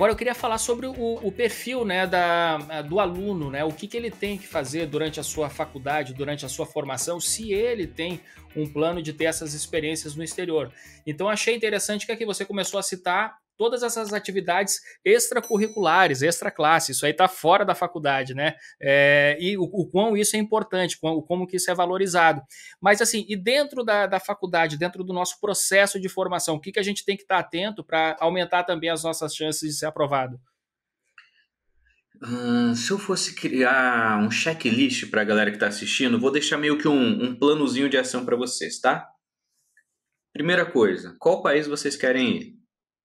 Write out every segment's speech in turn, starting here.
Agora eu queria falar sobre o, o perfil né, da, do aluno, né? O que, que ele tem que fazer durante a sua faculdade, durante a sua formação, se ele tem um plano de ter essas experiências no exterior. Então achei interessante que aqui você começou a citar todas essas atividades extracurriculares, extraclasse, isso aí está fora da faculdade, né? É, e o, o quão isso é importante, como, como que isso é valorizado. Mas assim, e dentro da, da faculdade, dentro do nosso processo de formação, o que, que a gente tem que estar tá atento para aumentar também as nossas chances de ser aprovado? Hum, se eu fosse criar um checklist para a galera que está assistindo, vou deixar meio que um, um planozinho de ação para vocês, tá? Primeira coisa, qual país vocês querem ir?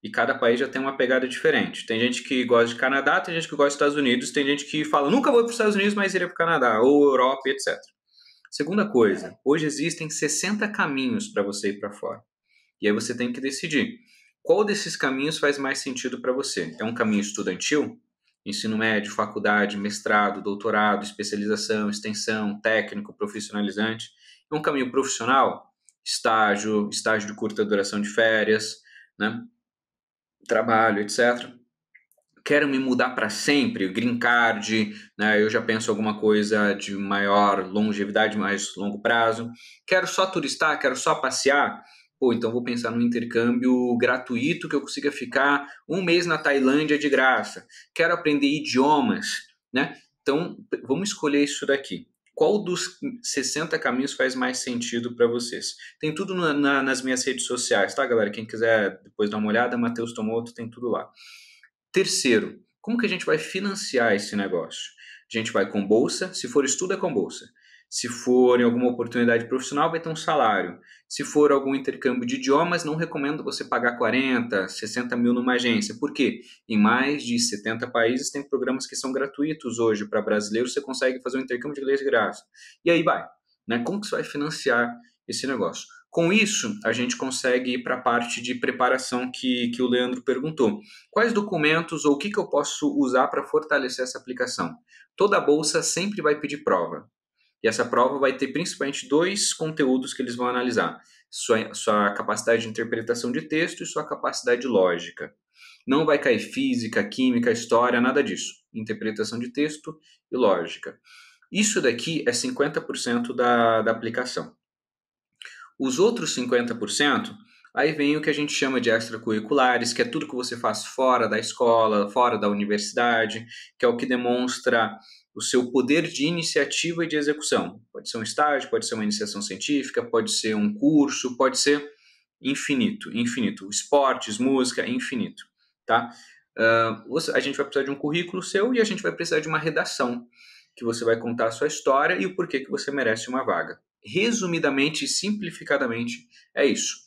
E cada país já tem uma pegada diferente. Tem gente que gosta de Canadá, tem gente que gosta dos Estados Unidos, tem gente que fala, nunca vou para os Estados Unidos, mas iria para o Canadá, ou Europa, etc. Segunda coisa, hoje existem 60 caminhos para você ir para fora. E aí você tem que decidir qual desses caminhos faz mais sentido para você. É um caminho estudantil? Ensino médio, faculdade, mestrado, doutorado, especialização, extensão, técnico, profissionalizante. É um caminho profissional? Estágio, estágio de curta duração de férias, né? trabalho, etc. Quero me mudar para sempre, green card, né? eu já penso alguma coisa de maior longevidade, mais longo prazo. Quero só turistar, quero só passear. Pô, então vou pensar num intercâmbio gratuito que eu consiga ficar um mês na Tailândia de graça. Quero aprender idiomas, né? Então vamos escolher isso daqui qual dos 60 caminhos faz mais sentido para vocês. Tem tudo na, na, nas minhas redes sociais, tá, galera? Quem quiser depois dar uma olhada, Matheus Tomoto tem tudo lá. Terceiro, como que a gente vai financiar esse negócio? A gente vai com bolsa, se for estudo é com bolsa. Se for em alguma oportunidade profissional, vai ter um salário. Se for algum intercâmbio de idiomas, não recomendo você pagar 40, 60 mil numa agência. Por quê? Em mais de 70 países tem programas que são gratuitos hoje para brasileiros, você consegue fazer um intercâmbio de inglês de graça. E aí vai. Né? Como que você vai financiar esse negócio? Com isso, a gente consegue ir para a parte de preparação que, que o Leandro perguntou. Quais documentos ou o que, que eu posso usar para fortalecer essa aplicação? Toda bolsa sempre vai pedir prova. E essa prova vai ter principalmente dois conteúdos que eles vão analisar: sua, sua capacidade de interpretação de texto e sua capacidade lógica. Não vai cair física, química, história, nada disso. Interpretação de texto e lógica. Isso daqui é 50% da, da aplicação. Os outros 50% Aí vem o que a gente chama de extracurriculares, que é tudo que você faz fora da escola, fora da universidade, que é o que demonstra o seu poder de iniciativa e de execução. Pode ser um estágio, pode ser uma iniciação científica, pode ser um curso, pode ser infinito, infinito. Esportes, música, infinito, tá? Uh, a gente vai precisar de um currículo seu e a gente vai precisar de uma redação que você vai contar a sua história e o porquê que você merece uma vaga. Resumidamente e simplificadamente, é isso.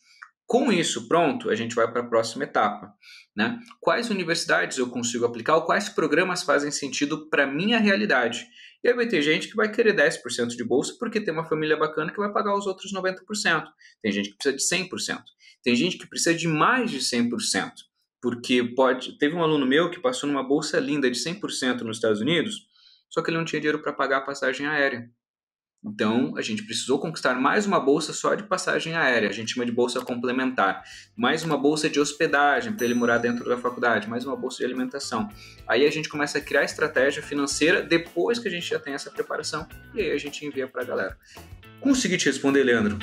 Com isso pronto, a gente vai para a próxima etapa. Né? Quais universidades eu consigo aplicar ou quais programas fazem sentido para minha realidade? E aí vai ter gente que vai querer 10% de bolsa porque tem uma família bacana que vai pagar os outros 90%. Tem gente que precisa de 100%. Tem gente que precisa de mais de 100%. Porque pode. Teve um aluno meu que passou numa bolsa linda de 100% nos Estados Unidos, só que ele não tinha dinheiro para pagar a passagem aérea. Então, a gente precisou conquistar mais uma bolsa só de passagem aérea, a gente chama de bolsa complementar, mais uma bolsa de hospedagem para ele morar dentro da faculdade, mais uma bolsa de alimentação. Aí a gente começa a criar estratégia financeira depois que a gente já tem essa preparação e aí a gente envia para a galera. Consegui te responder, Leandro?